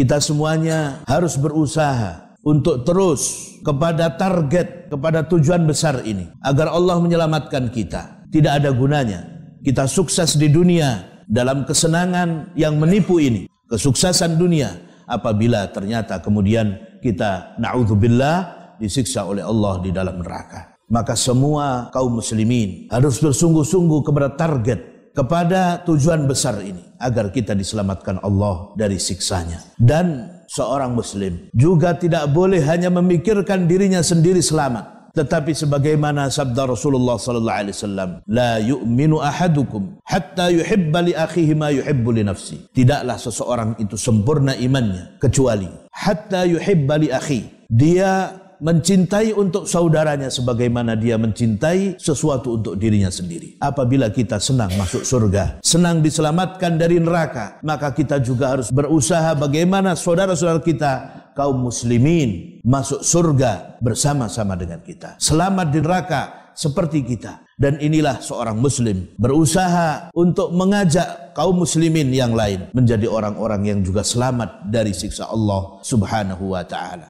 Kita semuanya harus berusaha untuk terus kepada target, kepada tujuan besar ini agar Allah menyelamatkan kita. Tidak ada gunanya kita sukses di dunia dalam kesenangan yang menipu ini, kesuksesan dunia apabila ternyata kemudian kita naudzubillah disiksa oleh Allah di dalam neraka. Maka semua kaum muslimin harus bersungguh-sungguh kepada target kepada tujuan besar ini agar kita diselamatkan Allah dari siksanya dan seorang muslim juga tidak boleh hanya memikirkan dirinya sendiri selamat tetapi sebagaimana sabda Rasulullah sallallahu alaihi wasallam la yu'minu ahadukum hatta yuhibba li akhihi ma yuhibbu li nafsi tidaklah seseorang itu sempurna imannya kecuali hatta yuhibba li akhi dia mencintai untuk saudaranya sebagaimana dia mencintai sesuatu untuk dirinya sendiri. Apabila kita senang masuk surga, senang diselamatkan dari neraka, maka kita juga harus berusaha bagaimana saudara-saudara kita kaum muslimin masuk surga bersama-sama dengan kita. Selamat di neraka seperti kita. Dan inilah seorang muslim berusaha untuk mengajak kaum muslimin yang lain menjadi orang-orang yang juga selamat dari siksa Allah Subhanahu wa taala.